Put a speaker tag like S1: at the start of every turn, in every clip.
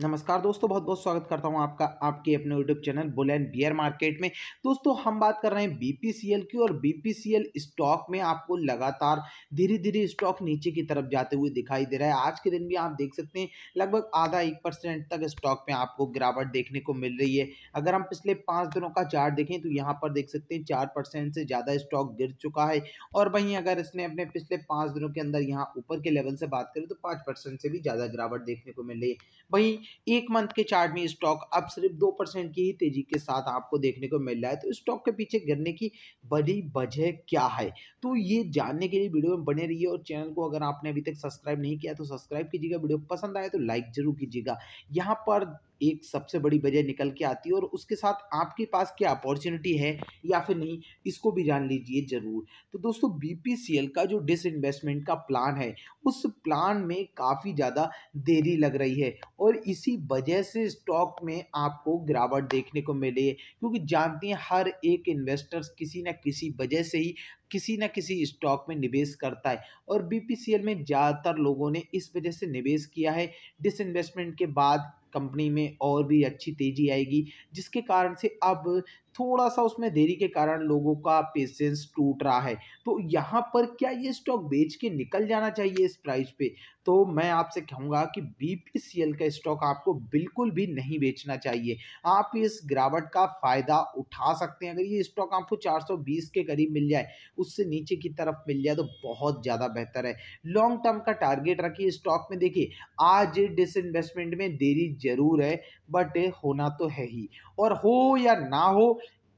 S1: नमस्कार दोस्तों बहुत बहुत स्वागत करता हूं आपका आपके अपने YouTube channel bull and bear market में दोस्तों हम बात कर रहे हैं बीपीसीएल की और बीपीसीएल स्टॉक में आपको लगातार धीरे धीरे स्टॉक नीचे की तरफ जाते हुए दिखाई दे रहा है आज के दिन भी आप देख सकते हैं लगभग आधा एक परसेंट तक स्टॉक में आपको गिरावट देखने को मिल रही है अगर हम पिछले पाँच दिनों का चार्ट देखें तो यहाँ पर देख सकते हैं चार परसेंट से ज़्यादा स्टॉक गिर चुका है और वहीं अगर इसने अपने पिछले पाँच दिनों के अंदर यहाँ ऊपर के लेवल से बात करें तो पाँच से भी ज़्यादा गिरावट देखने को मिल रही है वहीं एक मंथ के चार्ट में स्टॉक अब सिर्फ दो परसेंट की ही तेजी के साथ आपको देखने को मिल रहा है तो स्टॉक के पीछे गिरने की बड़ी वजह क्या है तो ये जानने के लिए वीडियो में बने रहिए और चैनल को अगर आपने अभी तक सब्सक्राइब नहीं किया तो सब्सक्राइब कीजिएगा वीडियो पसंद आए तो लाइक जरूर कीजिएगा यहाँ पर एक सबसे बड़ी वजह निकल के आती है और उसके साथ आपके पास क्या अपॉर्चुनिटी है या फिर नहीं इसको भी जान लीजिए ज़रूर तो दोस्तों बीपीसीएल का जो डिसइन्वेस्टमेंट का प्लान है उस प्लान में काफ़ी ज़्यादा देरी लग रही है और इसी वजह से स्टॉक में आपको गिरावट देखने को मिली है क्योंकि जानते हैं हर एक इन्वेस्टर्स किसी न किसी वजह से ही किसी न किसी स्टॉक में निवेश करता है और बीपीसीएल में ज़्यादातर लोगों ने इस वजह से निवेश किया है डिसइन्वेस्टमेंट के बाद कंपनी में और भी अच्छी तेज़ी आएगी जिसके कारण से अब थोड़ा सा उसमें देरी के कारण लोगों का पेशेंस टूट रहा है तो यहाँ पर क्या ये स्टॉक बेच के निकल जाना चाहिए इस प्राइस पे तो मैं आपसे कहूँगा कि बी का स्टॉक आपको बिल्कुल भी नहीं बेचना चाहिए आप इस गिरावट का फ़ायदा उठा सकते हैं अगर ये स्टॉक आपको 420 के करीब मिल जाए उससे नीचे की तरफ मिल जाए तो बहुत ज़्यादा बेहतर है लॉन्ग टर्म का टारगेट रखिए स्टॉक में देखिए आज डिस में देरी जरूर है बट होना तो है ही और हो या ना हो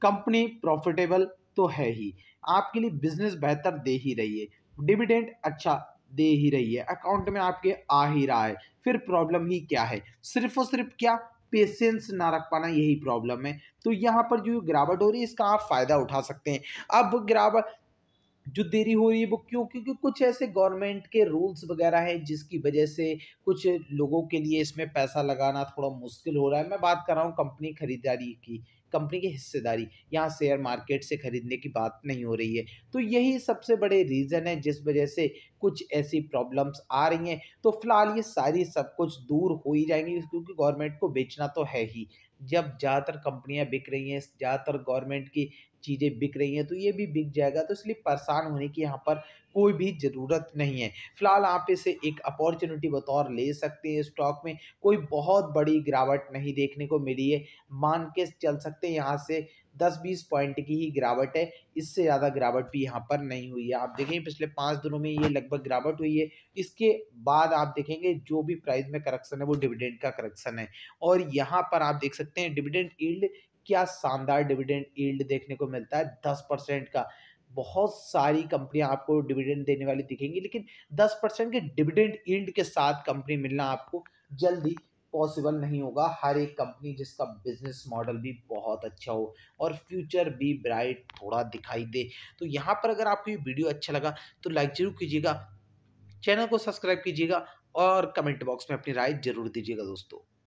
S1: कंपनी प्रॉफिटेबल तो है ही आपके लिए बिजनेस बेहतर दे ही रही है डिविडेंड अच्छा दे ही रही है अकाउंट में आपके आ ही रहा है फिर प्रॉब्लम ही क्या है सिर्फ और सिर्फ क्या पेशेंस ना रख पाना यही प्रॉब्लम है तो यहाँ पर जो गिरावट हो रही है इसका आप फ़ायदा उठा सकते हैं अब गिरावट जो देरी हो रही है वो क्यों क्योंकि कुछ ऐसे गवर्नमेंट के रूल्स वगैरह हैं जिसकी वजह से कुछ लोगों के लिए इसमें पैसा लगाना थोड़ा मुश्किल हो रहा है मैं बात कर रहा हूँ कंपनी खरीदारी की कंपनी की हिस्सेदारी यहाँ शेयर मार्केट से खरीदने की बात नहीं हो रही है तो यही सबसे बड़े रीज़न है जिस वजह से कुछ ऐसी प्रॉब्लम्स आ रही हैं तो फिलहाल ये सारी सब कुछ दूर हो ही जाएंगी क्योंकि गवर्नमेंट को बेचना तो है ही जब ज़्यादातर कंपनियां बिक रही हैं ज़्यादातर गवर्नमेंट की चीज़ें बिक रही हैं तो ये भी बिक जाएगा तो इसलिए परेशान होने की यहाँ पर कोई भी ज़रूरत नहीं है फिलहाल आप इसे एक अपॉर्चुनिटी बतौर ले सकते हैं स्टॉक में कोई बहुत बड़ी गिरावट नहीं देखने को मिली है मान के चल सकते हैं यहाँ से दस बीस पॉइंट की ही गिरावट है इससे ज़्यादा गिरावट भी यहाँ पर नहीं हुई है आप देखें पिछले पाँच दिनों में ये लगभग गिरावट हुई है इसके बाद आप देखेंगे जो भी प्राइस में करेक्शन है वो डिविडेंड का करेक्शन है और यहाँ पर आप देख सकते हैं डिविडेंड ईल्ड क्या शानदार डिविडेंड ईल्ड देखने को मिलता है दस परसेंट का बहुत सारी कंपनियां आपको डिविडेंड देने वाली दिखेंगी लेकिन दस परसेंट के डिविडेंड इल्ड के साथ कंपनी मिलना आपको जल्दी पॉसिबल नहीं होगा हर एक कंपनी जिसका बिजनेस मॉडल भी बहुत अच्छा हो और फ्यूचर भी ब्राइट थोड़ा दिखाई दे तो यहाँ पर अगर आपको ये वीडियो अच्छा लगा तो लाइक जरूर कीजिएगा चैनल को सब्सक्राइब कीजिएगा और कमेंट बॉक्स में अपनी राय जरूर दीजिएगा दोस्तों